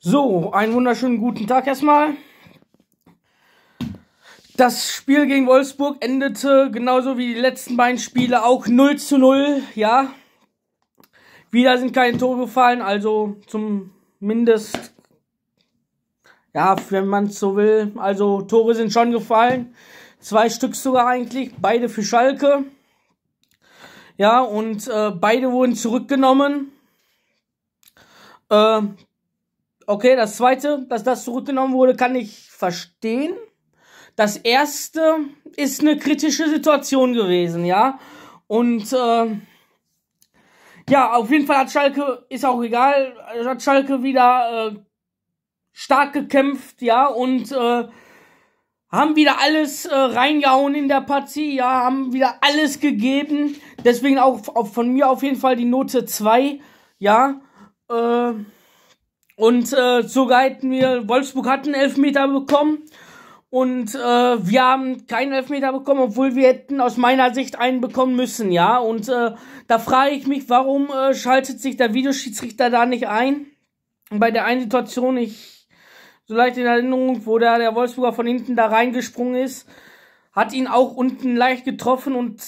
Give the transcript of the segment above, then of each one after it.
So, einen wunderschönen guten Tag erstmal. Das Spiel gegen Wolfsburg endete genauso wie die letzten beiden Spiele auch 0 zu 0, ja. Wieder sind keine Tore gefallen, also zumindest, ja, wenn man es so will, also Tore sind schon gefallen. Zwei Stück sogar eigentlich, beide für Schalke. Ja, und äh, beide wurden zurückgenommen. Äh, Okay, das zweite, dass das zurückgenommen wurde, kann ich verstehen. Das erste ist eine kritische Situation gewesen, ja. Und äh, ja, auf jeden Fall hat Schalke, ist auch egal, hat Schalke wieder äh, stark gekämpft, ja, und äh, haben wieder alles äh, reingehauen in der Partie, ja, haben wieder alles gegeben. Deswegen auch, auch von mir auf jeden Fall die Note 2, ja. Äh, und äh, so hatten wir, Wolfsburg hat einen Elfmeter bekommen und äh, wir haben keinen Elfmeter bekommen, obwohl wir hätten aus meiner Sicht einen bekommen müssen, ja. Und äh, da frage ich mich, warum äh, schaltet sich der Videoschiedsrichter da nicht ein? bei der einen Situation, ich so leicht in Erinnerung, wo der, der Wolfsburger von hinten da reingesprungen ist, hat ihn auch unten leicht getroffen und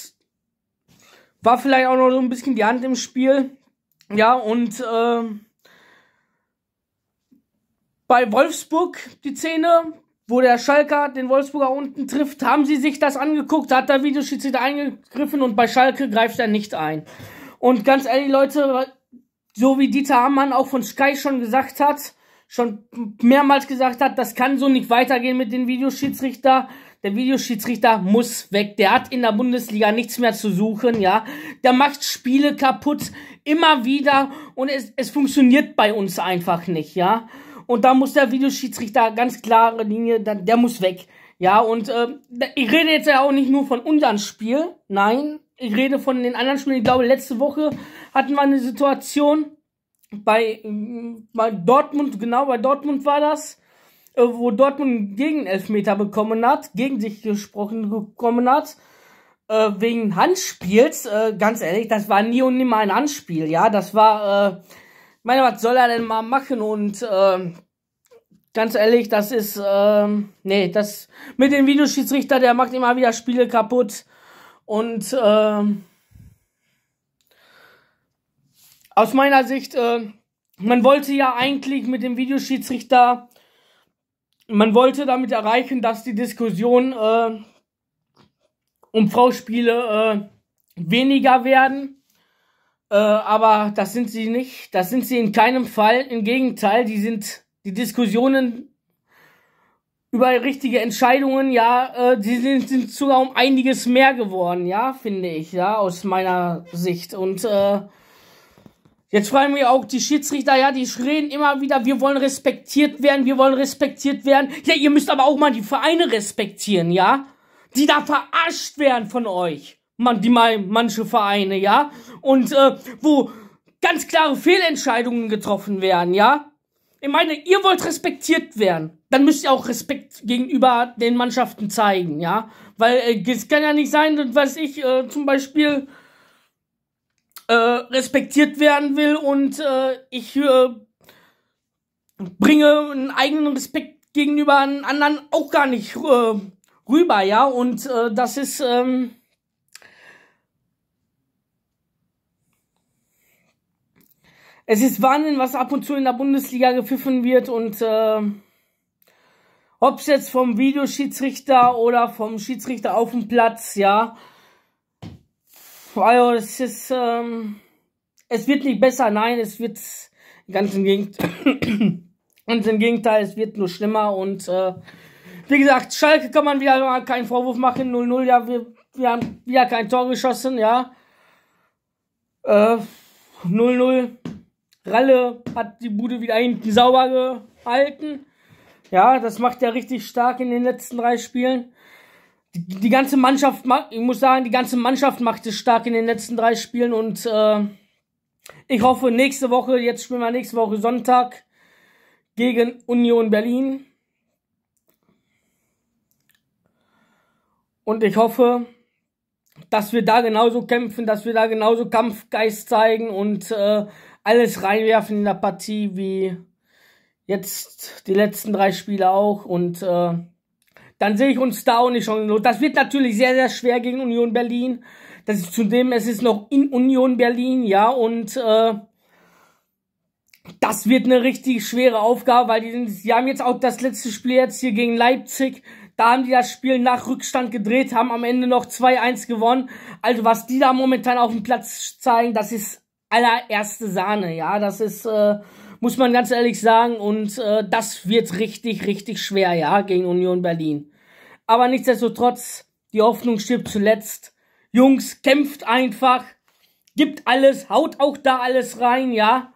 war vielleicht auch noch so ein bisschen die Hand im Spiel. Ja, und äh, bei Wolfsburg die Szene, wo der Schalker den Wolfsburger unten trifft, haben sie sich das angeguckt, hat der Videoschiedsrichter eingegriffen und bei Schalke greift er nicht ein. Und ganz ehrlich, Leute, so wie Dieter Hamann auch von Sky schon gesagt hat, schon mehrmals gesagt hat, das kann so nicht weitergehen mit dem Videoschiedsrichter. Der Videoschiedsrichter muss weg. Der hat in der Bundesliga nichts mehr zu suchen, ja. Der macht Spiele kaputt, immer wieder. Und es, es funktioniert bei uns einfach nicht, ja. Und da muss der Videoschiedsrichter ganz klare Linie, der, der muss weg. Ja, und äh, ich rede jetzt ja auch nicht nur von unserem Spiel. Nein, ich rede von den anderen Spielen. Ich glaube, letzte Woche hatten wir eine Situation bei, ähm, bei Dortmund, genau bei Dortmund war das, äh, wo Dortmund gegen Elfmeter bekommen hat, gegen sich gesprochen bekommen hat, äh, wegen Handspiels. Äh, ganz ehrlich, das war nie und nimmer ein Handspiel. Ja, das war... Äh, meine, was soll er denn mal machen? Und ähm, ganz ehrlich, das ist, ähm, nee, das mit dem Videoschiedsrichter, der macht immer wieder Spiele kaputt. Und ähm, aus meiner Sicht, äh, man wollte ja eigentlich mit dem Videoschiedsrichter, man wollte damit erreichen, dass die Diskussion äh, um Frauspiele äh, weniger werden. Äh, aber das sind sie nicht. Das sind sie in keinem Fall. Im Gegenteil, die sind die Diskussionen über richtige Entscheidungen, ja, äh, die sind, sind sogar um einiges mehr geworden, ja, finde ich, ja, aus meiner Sicht. Und äh, jetzt fragen wir auch die Schiedsrichter, ja, die schreien immer wieder, wir wollen respektiert werden, wir wollen respektiert werden. Ja, ihr müsst aber auch mal die Vereine respektieren, ja, die da verarscht werden von euch man, die mal manche Vereine, ja, und äh, wo ganz klare Fehlentscheidungen getroffen werden, ja. Ich meine, ihr wollt respektiert werden, dann müsst ihr auch Respekt gegenüber den Mannschaften zeigen, ja, weil äh, es kann ja nicht sein, dass ich äh, zum Beispiel äh, respektiert werden will und äh, ich äh, bringe einen eigenen Respekt gegenüber einem anderen auch gar nicht äh, rüber, ja, und äh, das ist ähm, es ist Wahnsinn, was ab und zu in der Bundesliga gepfiffen wird und äh, ob es jetzt vom Videoschiedsrichter oder vom Schiedsrichter auf dem Platz, ja. Also es ist, ähm, es wird nicht besser, nein, es wird ganz im Gegenteil, ganz im Gegenteil es wird nur schlimmer und äh, wie gesagt, Schalke kann man wieder mal keinen Vorwurf machen, 0-0, ja, wir, wir haben wieder kein Tor geschossen, ja. Äh, 0-0 Ralle hat die Bude wieder eigentlich sauber gehalten. Ja, das macht er richtig stark in den letzten drei Spielen. Die, die ganze Mannschaft macht, ich muss sagen, die ganze Mannschaft macht es stark in den letzten drei Spielen und äh, ich hoffe nächste Woche, jetzt spielen wir nächste Woche Sonntag gegen Union Berlin. Und ich hoffe, dass wir da genauso kämpfen, dass wir da genauso Kampfgeist zeigen und äh, alles reinwerfen in der Partie, wie jetzt die letzten drei Spiele auch. Und äh, dann sehe ich uns da auch nicht schon. Das wird natürlich sehr, sehr schwer gegen Union Berlin. Das ist zudem, es ist noch in Union Berlin, ja, und äh, das wird eine richtig schwere Aufgabe, weil die, die haben jetzt auch das letzte Spiel jetzt hier gegen Leipzig. Da haben die das Spiel nach Rückstand gedreht, haben am Ende noch 2-1 gewonnen. Also was die da momentan auf dem Platz zeigen, das ist allererste Sahne, ja. Das ist, äh, muss man ganz ehrlich sagen. Und äh, das wird richtig, richtig schwer, ja, gegen Union Berlin. Aber nichtsdestotrotz, die Hoffnung stirbt zuletzt. Jungs, kämpft einfach, gibt alles, haut auch da alles rein, ja.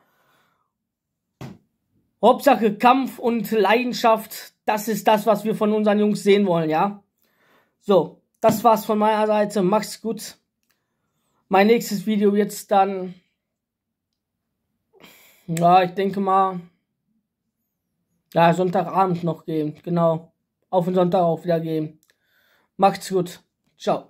Hauptsache Kampf und Leidenschaft, das ist das, was wir von unseren Jungs sehen wollen, ja. So, das war's von meiner Seite. Macht's gut. Mein nächstes Video jetzt dann ja, ich denke mal. Ja, Sonntagabend noch gehen. Genau. Auf den Sonntag auch wieder gehen. Macht's gut. Ciao.